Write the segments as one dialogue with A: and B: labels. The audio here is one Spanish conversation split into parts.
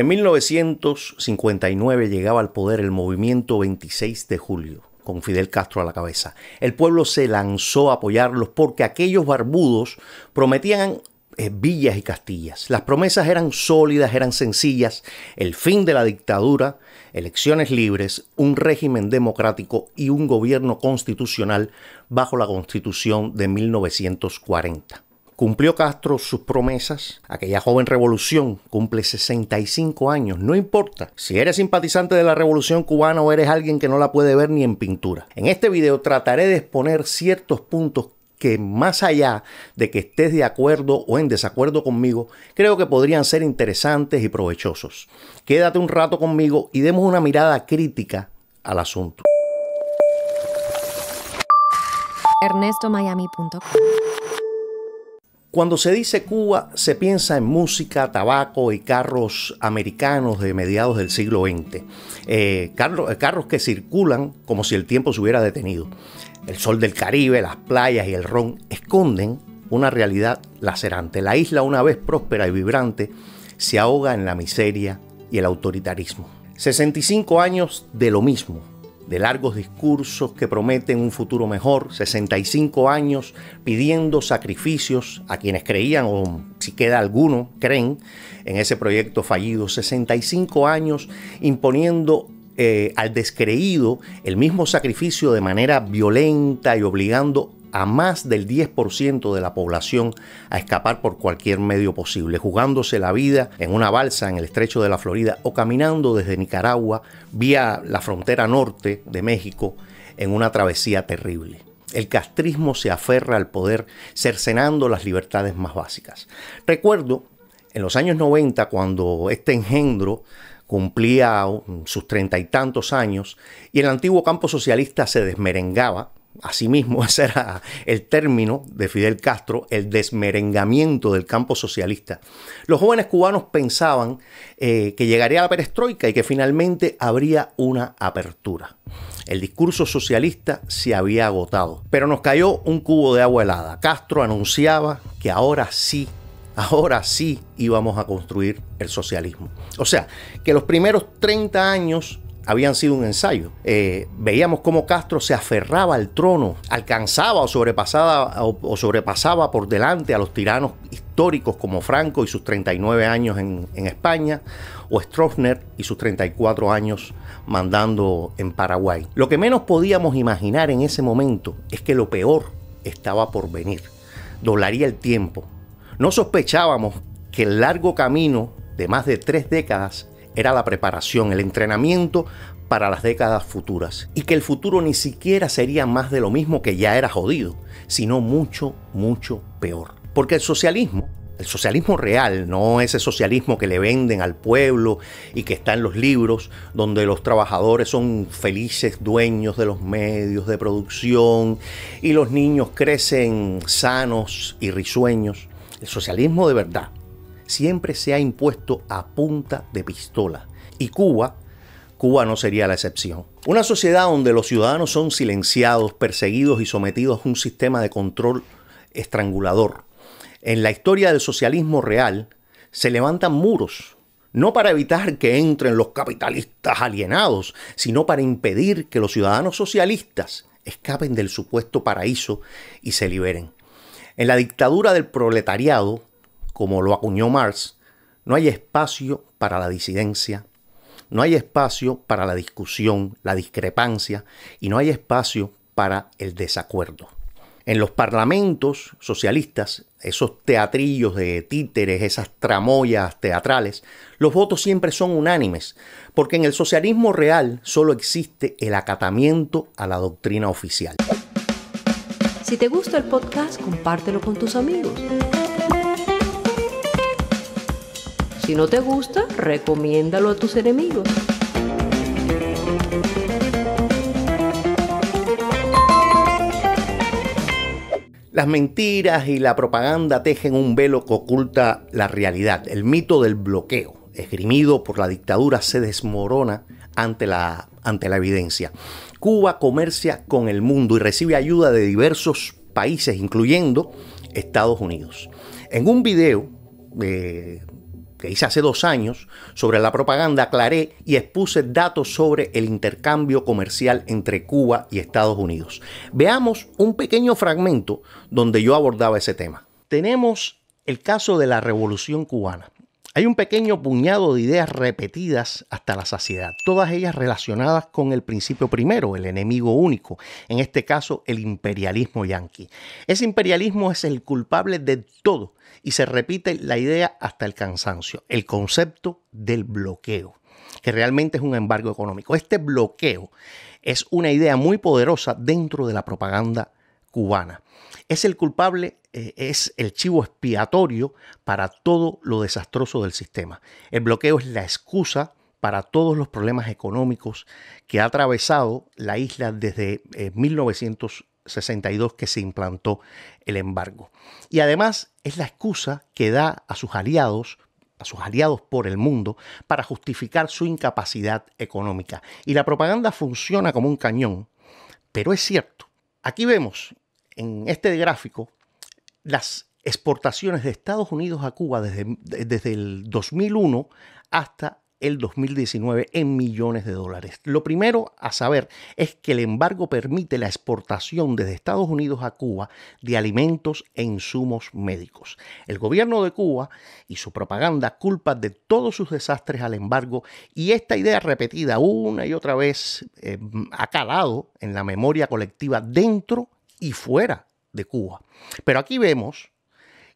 A: En 1959 llegaba al poder el movimiento 26 de julio, con Fidel Castro a la cabeza. El pueblo se lanzó a apoyarlos porque aquellos barbudos prometían eh, villas y castillas. Las promesas eran sólidas, eran sencillas, el fin de la dictadura, elecciones libres, un régimen democrático y un gobierno constitucional bajo la constitución de 1940. ¿Cumplió Castro sus promesas? Aquella joven revolución cumple 65 años, no importa. Si eres simpatizante de la revolución cubana o eres alguien que no la puede ver ni en pintura. En este video trataré de exponer ciertos puntos que más allá de que estés de acuerdo o en desacuerdo conmigo, creo que podrían ser interesantes y provechosos. Quédate un rato conmigo y demos una mirada crítica al asunto. ErnestoMiami.com cuando se dice Cuba, se piensa en música, tabaco y carros americanos de mediados del siglo XX. Eh, eh, carros que circulan como si el tiempo se hubiera detenido. El sol del Caribe, las playas y el ron esconden una realidad lacerante. La isla, una vez próspera y vibrante, se ahoga en la miseria y el autoritarismo. 65 años de lo mismo, de largos discursos que prometen un futuro mejor, 65 años pidiendo sacrificios a quienes creían, o si queda alguno, creen en ese proyecto fallido, 65 años imponiendo eh, al descreído el mismo sacrificio de manera violenta y obligando a más del 10% de la población a escapar por cualquier medio posible, jugándose la vida en una balsa en el estrecho de la Florida o caminando desde Nicaragua vía la frontera norte de México en una travesía terrible. El castrismo se aferra al poder, cercenando las libertades más básicas. Recuerdo en los años 90, cuando este engendro cumplía sus treinta y tantos años y el antiguo campo socialista se desmerengaba, Asimismo, ese era el término de Fidel Castro, el desmerengamiento del campo socialista. Los jóvenes cubanos pensaban eh, que llegaría la perestroika y que finalmente habría una apertura. El discurso socialista se había agotado, pero nos cayó un cubo de agua helada. Castro anunciaba que ahora sí ahora sí íbamos a construir el socialismo. O sea, que los primeros 30 años habían sido un ensayo. Eh, veíamos cómo Castro se aferraba al trono, alcanzaba o sobrepasaba, o, sobrepasaba por delante a los tiranos históricos como Franco y sus 39 años en, en España, o Stroessner y sus 34 años mandando en Paraguay. Lo que menos podíamos imaginar en ese momento es que lo peor estaba por venir. Doblaría el tiempo. No sospechábamos que el largo camino de más de tres décadas era la preparación, el entrenamiento para las décadas futuras. Y que el futuro ni siquiera sería más de lo mismo que ya era jodido, sino mucho, mucho peor. Porque el socialismo, el socialismo real, no ese socialismo que le venden al pueblo y que está en los libros, donde los trabajadores son felices dueños de los medios de producción y los niños crecen sanos y risueños. El socialismo de verdad siempre se ha impuesto a punta de pistola. Y Cuba, Cuba no sería la excepción. Una sociedad donde los ciudadanos son silenciados, perseguidos y sometidos a un sistema de control estrangulador. En la historia del socialismo real se levantan muros, no para evitar que entren los capitalistas alienados, sino para impedir que los ciudadanos socialistas escapen del supuesto paraíso y se liberen. En la dictadura del proletariado, como lo acuñó Marx, no hay espacio para la disidencia, no hay espacio para la discusión, la discrepancia y no hay espacio para el desacuerdo. En los parlamentos socialistas, esos teatrillos de títeres, esas tramoyas teatrales, los votos siempre son unánimes, porque en el socialismo real solo existe el acatamiento a la doctrina oficial. Si te gusta el podcast, compártelo con tus amigos. Si no te gusta, recomiéndalo a tus enemigos. Las mentiras y la propaganda tejen un velo que oculta la realidad. El mito del bloqueo, esgrimido por la dictadura, se desmorona ante la, ante la evidencia. Cuba comercia con el mundo y recibe ayuda de diversos países, incluyendo Estados Unidos. En un video eh, que hice hace dos años sobre la propaganda, aclaré y expuse datos sobre el intercambio comercial entre Cuba y Estados Unidos. Veamos un pequeño fragmento donde yo abordaba ese tema. Tenemos el caso de la Revolución cubana. Hay un pequeño puñado de ideas repetidas hasta la saciedad, todas ellas relacionadas con el principio primero, el enemigo único, en este caso el imperialismo yanqui. Ese imperialismo es el culpable de todo y se repite la idea hasta el cansancio, el concepto del bloqueo, que realmente es un embargo económico. Este bloqueo es una idea muy poderosa dentro de la propaganda cubana. Es el culpable, eh, es el chivo expiatorio para todo lo desastroso del sistema. El bloqueo es la excusa para todos los problemas económicos que ha atravesado la isla desde eh, 62 que se implantó el embargo. Y además es la excusa que da a sus aliados a sus aliados por el mundo para justificar su incapacidad económica. Y la propaganda funciona como un cañón, pero es cierto. Aquí vemos en este gráfico las exportaciones de Estados Unidos a Cuba desde, el 2001 hasta el 2019 en millones de dólares. Lo primero a saber es que el embargo permite la exportación desde Estados Unidos a Cuba de alimentos e insumos médicos. El gobierno de Cuba y su propaganda culpa de todos sus desastres al embargo y esta idea repetida una y otra vez em, ha calado en la memoria colectiva dentro y fuera de Cuba. Pero aquí vemos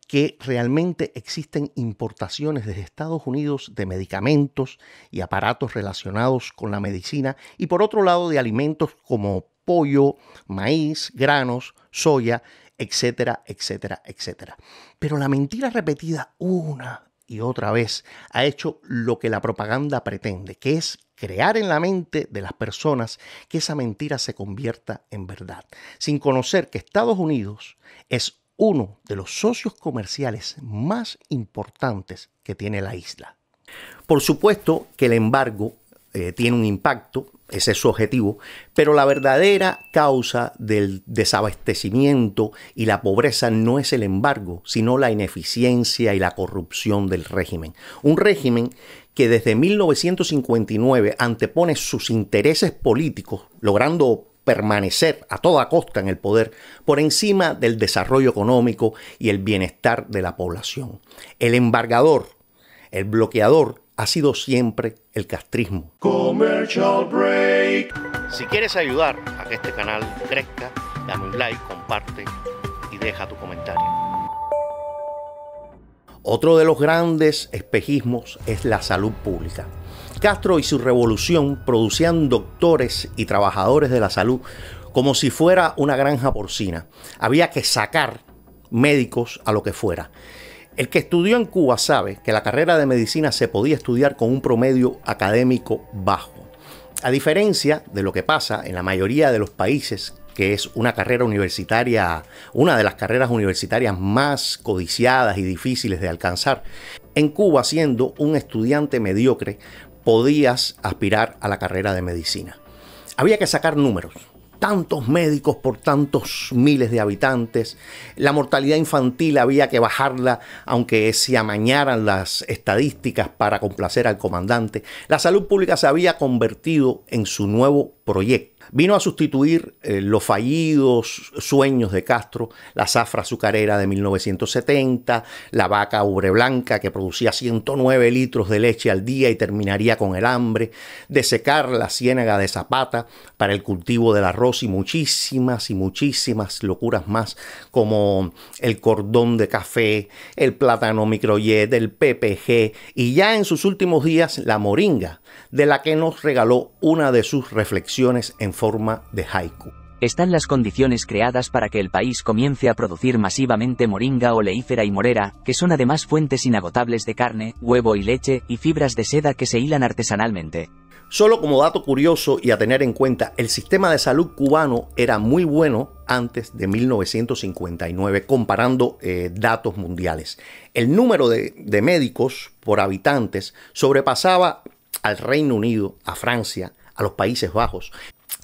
A: que realmente existen importaciones desde Estados Unidos de medicamentos y aparatos relacionados con la medicina y por otro lado de alimentos como pollo, maíz, granos, soya, etcétera, etcétera, etcétera. Pero la mentira repetida una y otra vez ha hecho lo que la propaganda pretende, que es crear en la mente de las personas que esa mentira se convierta en verdad, sin conocer que Estados Unidos es uno de los socios comerciales más importantes que tiene la isla. Por supuesto que el embargo eh, tiene un impacto, ese es su objetivo, pero la verdadera causa del desabastecimiento y la pobreza no es el embargo, sino la ineficiencia y la corrupción del régimen. Un régimen que desde 1959 antepone sus intereses políticos, logrando permanecer a toda costa en el poder por encima del desarrollo económico y el bienestar de la población. El embargador, el bloqueador, ha sido siempre el castrismo. Si quieres ayudar a que este canal crezca, dame un like, comparte y deja tu comentario. Otro de los grandes espejismos es la salud pública. Castro y su revolución producían doctores y trabajadores de la salud como si fuera una granja porcina. Había que sacar médicos a lo que fuera. El que estudió en Cuba sabe que la carrera de medicina se podía estudiar con un promedio académico bajo. A diferencia de lo que pasa en la mayoría de los países, que es una carrera universitaria, una de las carreras universitarias más codiciadas y difíciles de alcanzar, en Cuba siendo un estudiante mediocre podías aspirar a la carrera de medicina. Había que sacar números, tantos médicos por tantos miles de habitantes, la mortalidad infantil había que bajarla aunque se amañaran las estadísticas para complacer al comandante, la salud pública se había convertido en su nuevo proyecto Vino a sustituir eh, los fallidos sueños de Castro, la zafra azucarera de 1970, la vaca ubre blanca que producía 109 litros de leche al día y terminaría con el hambre, de secar la ciénaga de Zapata para el cultivo del arroz y muchísimas y muchísimas locuras más como el cordón de café, el plátano microjet, el PPG y ya en sus últimos días la moringa, de la que nos regaló una de sus reflexiones en de haiku. Están las condiciones creadas para que el país comience a producir masivamente moringa oleífera y morera, que son además fuentes inagotables de carne, huevo y leche, y fibras de seda que se hilan artesanalmente. Solo como dato curioso y a tener en cuenta, el sistema de salud cubano era muy bueno antes de 1959, comparando eh, datos mundiales. El número de, de médicos por habitantes sobrepasaba al Reino Unido, a Francia, a los Países Bajos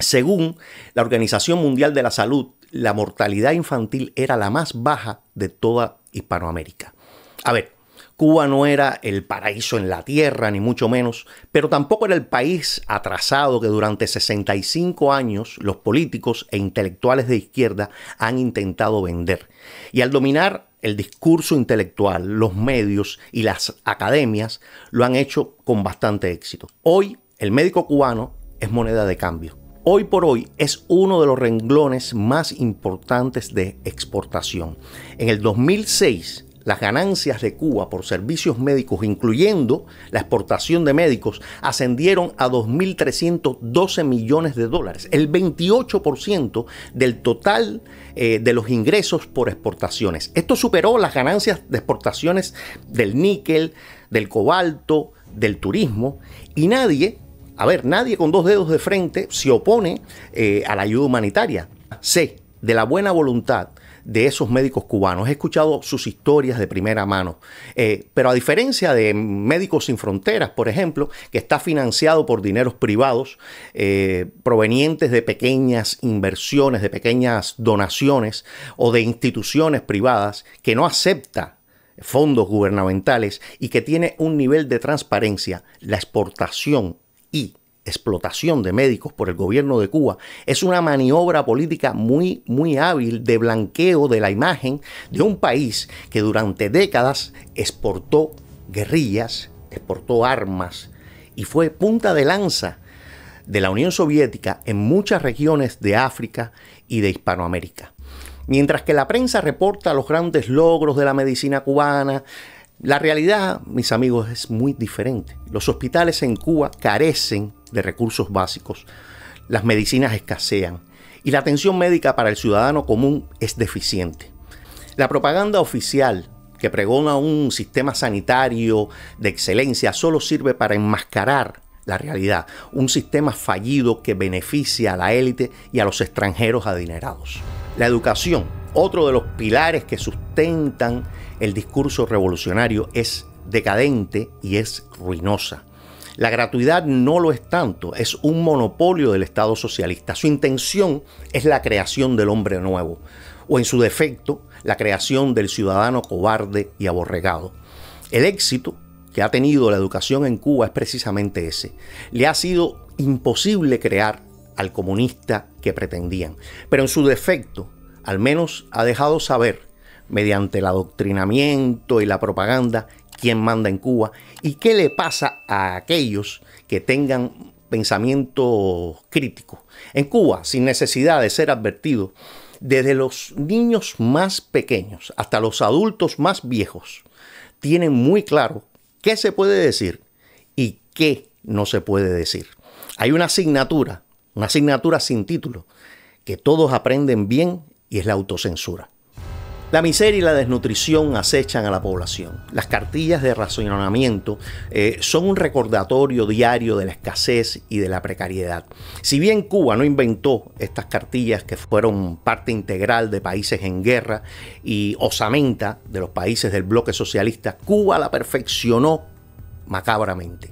A: según la Organización Mundial de la Salud, la mortalidad infantil era la más baja de toda Hispanoamérica. A ver, Cuba no era el paraíso en la tierra, ni mucho menos, pero tampoco era el país atrasado que durante 65 años los políticos e intelectuales de izquierda han intentado vender. Y al dominar el discurso intelectual, los medios y las academias, lo han hecho con bastante éxito. Hoy, el médico cubano es moneda de cambio hoy por hoy es uno de los renglones más importantes de exportación. En el 2006, las ganancias de Cuba por servicios médicos, incluyendo la exportación de médicos, ascendieron a 2.312 millones de dólares, el 28% del total eh, de los ingresos por exportaciones. Esto superó las ganancias de exportaciones del níquel, del cobalto, del turismo, y nadie a ver, nadie con dos dedos de frente se opone eh, a la ayuda humanitaria. Sé de la buena voluntad de esos médicos cubanos. He escuchado sus historias de primera mano. Eh, pero a diferencia de Médicos Sin Fronteras, por ejemplo, que está financiado por dineros privados eh, provenientes de pequeñas inversiones, de pequeñas donaciones o de instituciones privadas, que no acepta fondos gubernamentales y que tiene un nivel de transparencia, la exportación y explotación de médicos por el gobierno de Cuba es una maniobra política muy, muy hábil de blanqueo de la imagen de un país que durante décadas exportó guerrillas, exportó armas y fue punta de lanza de la Unión Soviética en muchas regiones de África y de Hispanoamérica. Mientras que la prensa reporta los grandes logros de la medicina cubana, la realidad, mis amigos, es muy diferente. Los hospitales en Cuba carecen de recursos básicos, las medicinas escasean y la atención médica para el ciudadano común es deficiente. La propaganda oficial que pregona un sistema sanitario de excelencia solo sirve para enmascarar la realidad, un sistema fallido que beneficia a la élite y a los extranjeros adinerados. La educación, otro de los pilares que sustentan el discurso revolucionario es decadente y es ruinosa. La gratuidad no lo es tanto, es un monopolio del Estado socialista. Su intención es la creación del hombre nuevo, o en su defecto, la creación del ciudadano cobarde y aborregado. El éxito que ha tenido la educación en Cuba es precisamente ese. Le ha sido imposible crear al comunista que pretendían, pero en su defecto, al menos ha dejado saber mediante el adoctrinamiento y la propaganda quién manda en Cuba y qué le pasa a aquellos que tengan pensamiento crítico. En Cuba, sin necesidad de ser advertido, desde los niños más pequeños hasta los adultos más viejos, tienen muy claro qué se puede decir y qué no se puede decir. Hay una asignatura, una asignatura sin título, que todos aprenden bien y es la autocensura. La miseria y la desnutrición acechan a la población. Las cartillas de racionamiento eh, son un recordatorio diario de la escasez y de la precariedad. Si bien Cuba no inventó estas cartillas que fueron parte integral de países en guerra y osamenta de los países del bloque socialista, Cuba la perfeccionó macabramente.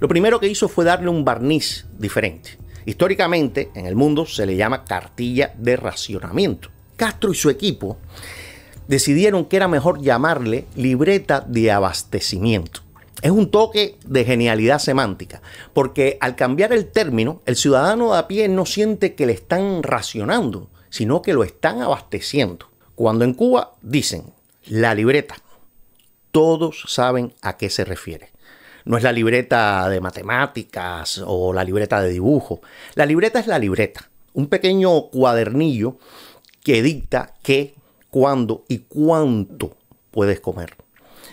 A: Lo primero que hizo fue darle un barniz diferente. Históricamente en el mundo se le llama cartilla de racionamiento. Castro y su equipo decidieron que era mejor llamarle libreta de abastecimiento. Es un toque de genialidad semántica, porque al cambiar el término, el ciudadano de a pie no siente que le están racionando, sino que lo están abasteciendo. Cuando en Cuba dicen la libreta, todos saben a qué se refiere. No es la libreta de matemáticas o la libreta de dibujo. La libreta es la libreta, un pequeño cuadernillo que dicta qué cuándo y cuánto puedes comer.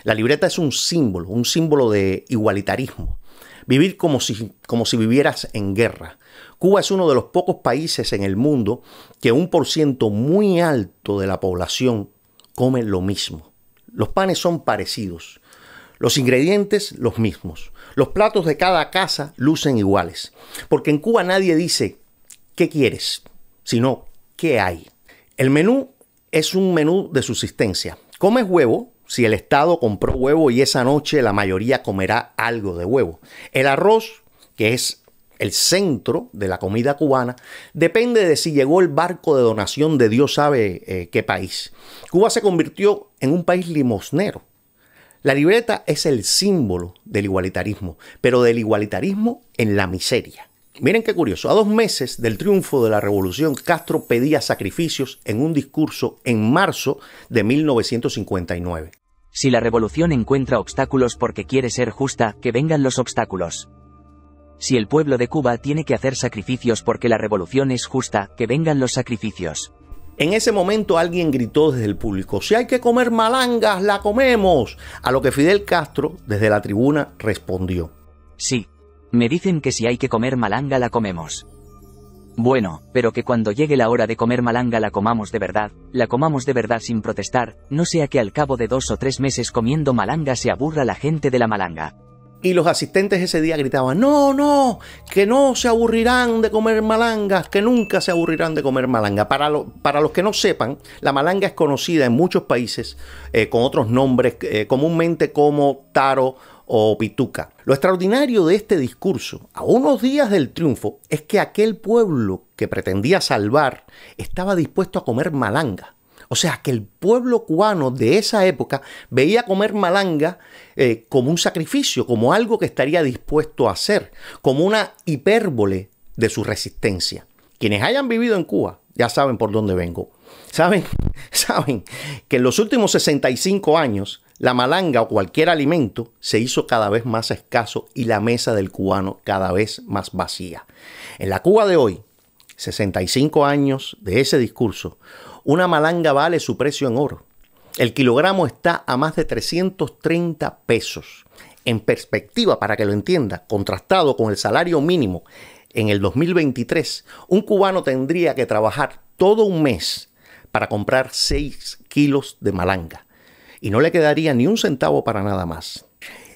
A: La libreta es un símbolo, un símbolo de igualitarismo. Vivir como si, como si vivieras en guerra. Cuba es uno de los pocos países en el mundo que un por ciento muy alto de la población come lo mismo. Los panes son parecidos, los ingredientes los mismos, los platos de cada casa lucen iguales, porque en Cuba nadie dice ¿qué quieres? sino ¿qué hay? El menú es un menú de subsistencia. Comes huevo, si el Estado compró huevo y esa noche la mayoría comerá algo de huevo. El arroz, que es el centro de la comida cubana, depende de si llegó el barco de donación de Dios sabe eh, qué país. Cuba se convirtió en un país limosnero. La libreta es el símbolo del igualitarismo, pero del igualitarismo en la miseria. Miren qué curioso, a dos meses del triunfo de la revolución, Castro pedía sacrificios en un discurso en marzo de 1959. Si la revolución encuentra obstáculos porque quiere ser justa, que vengan los obstáculos. Si el pueblo de Cuba tiene que hacer sacrificios porque la revolución es justa, que vengan los sacrificios. En ese momento alguien gritó desde el público, si hay que comer malangas, la comemos. A lo que Fidel Castro, desde la tribuna, respondió. Sí, me dicen que si hay que comer malanga la comemos. Bueno, pero que cuando llegue la hora de comer malanga la comamos de verdad, la comamos de verdad sin protestar, no sea que al cabo de dos o tres meses comiendo malanga se aburra la gente de la malanga. Y los asistentes ese día gritaban, no, no, que no se aburrirán de comer malangas, que nunca se aburrirán de comer malanga. Para, los que no sepan, la malanga es conocida en muchos países eh, con otros nombres, eh, comúnmente como taro o pituca. Lo extraordinario de este discurso, a unos días del triunfo, es que aquel pueblo que pretendía salvar estaba dispuesto a comer malanga. O sea, que el pueblo cubano de esa época veía comer malanga eh, como un sacrificio, como algo que estaría dispuesto a hacer, como una hipérbole de su resistencia. Quienes hayan vivido en Cuba ya saben por dónde vengo. Saben, saben que en los últimos 65 años la malanga o cualquier alimento se hizo cada vez más escaso y la mesa del cubano cada vez más vacía. En la Cuba de hoy, 65 años de ese discurso, una malanga vale su precio en oro. El kilogramo está a más de 330 pesos. En perspectiva, para que lo entienda, contrastado con el salario mínimo en el 2023, un cubano tendría que trabajar todo un mes para comprar 6 kilos de malanga y no le quedaría ni un centavo para nada más.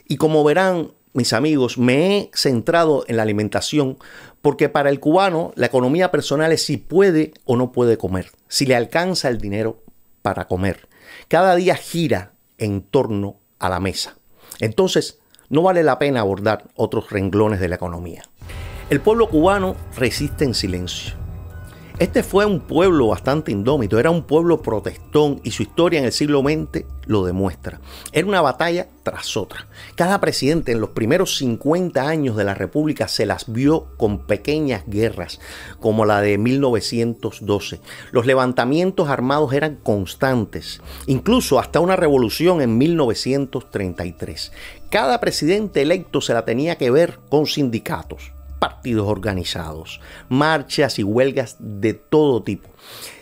A: Y como verán, mis amigos, me he centrado en la alimentación porque para el cubano la economía personal es si puede o no puede comer, si le alcanza el dinero para comer. Cada día gira en torno a la mesa. Entonces, no vale la pena abordar otros renglones de la economía. El pueblo cubano resiste en silencio. Este fue un pueblo bastante indómito, era un pueblo protestón y su historia en el siglo XX lo demuestra. Era una batalla tras otra. Cada presidente en los primeros 50 años de la República se las vio con pequeñas guerras, como la de 1912. Los levantamientos armados eran constantes, incluso hasta una revolución en 1933. Cada presidente electo se la tenía que ver con sindicatos partidos organizados, marchas y huelgas de todo tipo.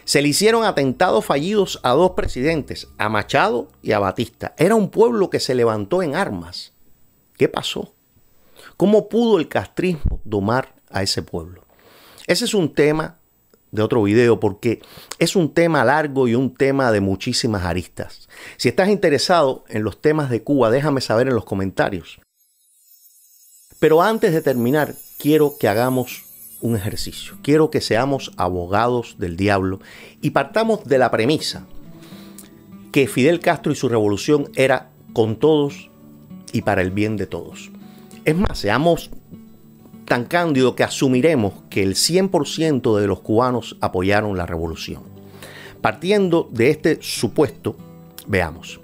A: Se le hicieron atentados fallidos a dos presidentes, a Machado y a Batista. Era un pueblo que se levantó en armas. ¿Qué pasó? ¿Cómo pudo el castrismo domar a ese pueblo? Ese es un tema de otro video porque es un tema largo y un tema de muchísimas aristas. Si estás interesado en los temas de Cuba, déjame saber en los comentarios. Pero antes de terminar, quiero que hagamos un ejercicio. Quiero que seamos abogados del diablo y partamos de la premisa que Fidel Castro y su revolución era con todos y para el bien de todos. Es más, seamos tan cándidos que asumiremos que el 100% de los cubanos apoyaron la revolución. Partiendo de este supuesto, veamos.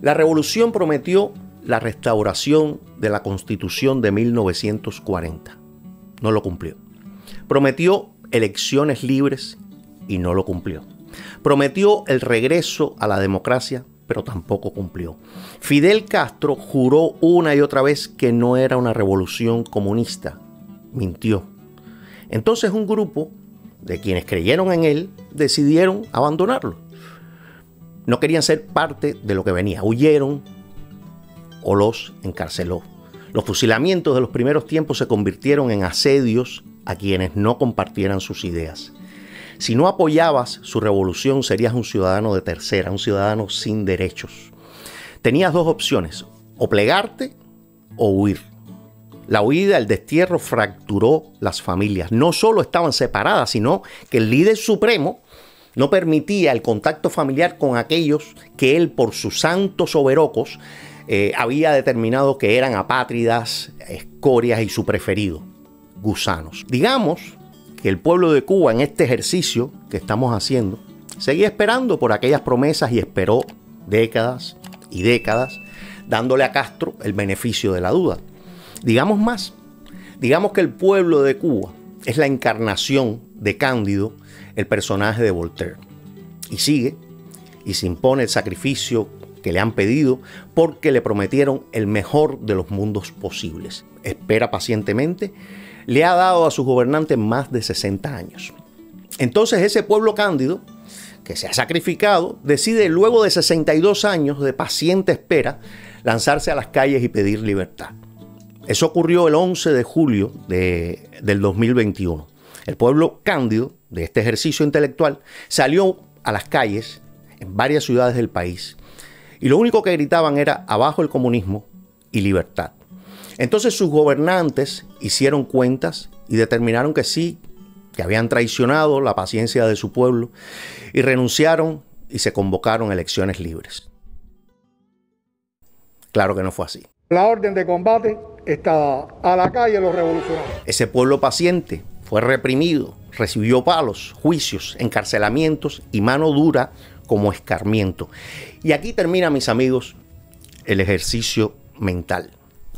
A: La revolución prometió la restauración de la Constitución de 1940. No lo cumplió. Prometió elecciones libres y no lo cumplió. Prometió el regreso a la democracia, pero tampoco cumplió. Fidel Castro juró una y otra vez que no era una revolución comunista. Mintió. Entonces un grupo de quienes creyeron en él decidieron abandonarlo. No querían ser parte de lo que venía. Huyeron o los encarceló los fusilamientos de los primeros tiempos se convirtieron en asedios a quienes no compartieran sus ideas. Si no apoyabas su revolución serías un ciudadano de tercera, un ciudadano sin derechos. Tenías dos opciones, o plegarte o huir. La huida, el destierro fracturó las familias. No solo estaban separadas, sino que el líder supremo no permitía el contacto familiar con aquellos que él por sus santos oberocos eh, había determinado que eran apátridas, escorias y su preferido, gusanos. Digamos que el pueblo de Cuba en este ejercicio que estamos haciendo, seguía esperando por aquellas promesas y esperó décadas y décadas, dándole a Castro el beneficio de la duda. Digamos más, digamos que el pueblo de Cuba es la encarnación de Cándido, el personaje de Voltaire. Y sigue, y se impone el sacrificio que le han pedido porque le prometieron el mejor de los mundos posibles. Espera pacientemente. Le ha dado a sus gobernantes más de 60 años. Entonces ese pueblo cándido, que se ha sacrificado, decide luego de 62 años de paciente espera lanzarse a las calles y pedir libertad. Eso ocurrió el 11 de julio de, del 2021. El pueblo cándido de este ejercicio intelectual salió a las calles en varias ciudades del país y lo único que gritaban era abajo el comunismo y libertad. Entonces sus gobernantes hicieron cuentas y determinaron que sí, que habían traicionado la paciencia de su pueblo y renunciaron y se convocaron elecciones libres. Claro que no fue así. La orden de combate está a la calle los revolucionarios. Ese pueblo paciente fue reprimido, recibió palos, juicios, encarcelamientos y mano dura como escarmiento. Y aquí termina, mis amigos, el ejercicio mental.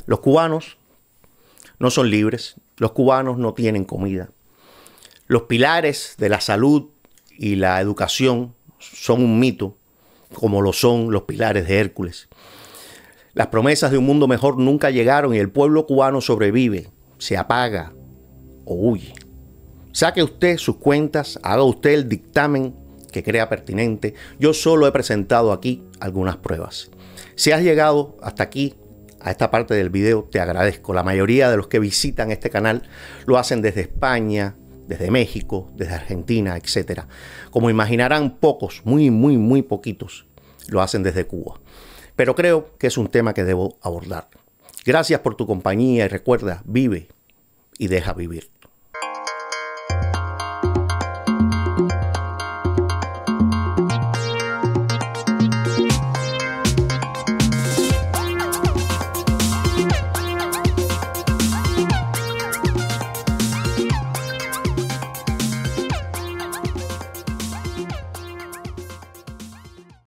A: Los cubanos no son libres, los cubanos no tienen comida. Los pilares de la salud y la educación son un mito, como lo son los pilares de Hércules. Las promesas de un mundo mejor nunca llegaron y el pueblo cubano sobrevive, se apaga o huye. Saque usted sus cuentas, haga usted el dictamen que crea pertinente, yo solo he presentado aquí algunas pruebas. Si has llegado hasta aquí, a esta parte del video, te agradezco. La mayoría de los que visitan este canal lo hacen desde España, desde México, desde Argentina, etc. Como imaginarán, pocos, muy, muy, muy poquitos, lo hacen desde Cuba. Pero creo que es un tema que debo abordar. Gracias por tu compañía y recuerda, vive y deja vivir.